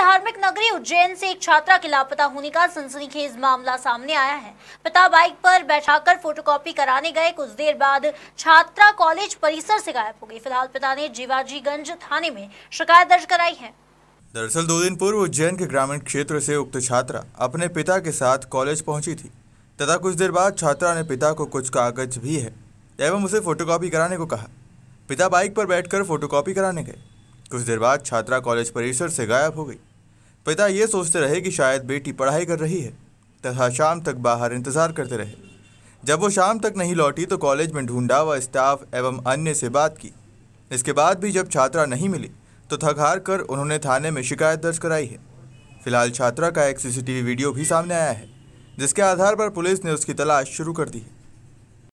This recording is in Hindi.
धार्मिक नगरी उज्जैन से एक छात्रा के लापता होने का सनसनीखेज मामला सामने आया है पिता बाइक पर बैठाकर फोटोकॉपी कराने गए कुछ देर बाद छात्रा कॉलेज परिसर से गायब हो गई फिलहाल पिता ने जीवाजीगंज थाने में शिकायत दर्ज कराई है दरअसल दो दिन पूर्व उज्जैन के ग्रामीण क्षेत्र से उक्त छात्रा अपने पिता के साथ कॉलेज पहुंची थी तथा कुछ देर बाद छात्रा ने पिता को कुछ कागज भी है एवं उसे फोटोकॉपी कराने को कहा पिता बाइक पर बैठकर फोटोकॉपी कराने गए कुछ देर बाद छात्रा कॉलेज परिसर से गायब हो गई पिता ये सोचते रहे कि शायद बेटी पढ़ाई कर रही है तथा शाम तक बाहर इंतज़ार करते रहे जब वो शाम तक नहीं लौटी तो कॉलेज में ढूंढा व स्टाफ एवं अन्य से बात की इसके बाद भी जब छात्रा नहीं मिली तो थक हार कर उन्होंने थाने में शिकायत दर्ज कराई है फिलहाल छात्रा का एक सीसीटीवी वीडियो भी सामने आया है जिसके आधार पर पुलिस ने उसकी तलाश शुरू कर दी है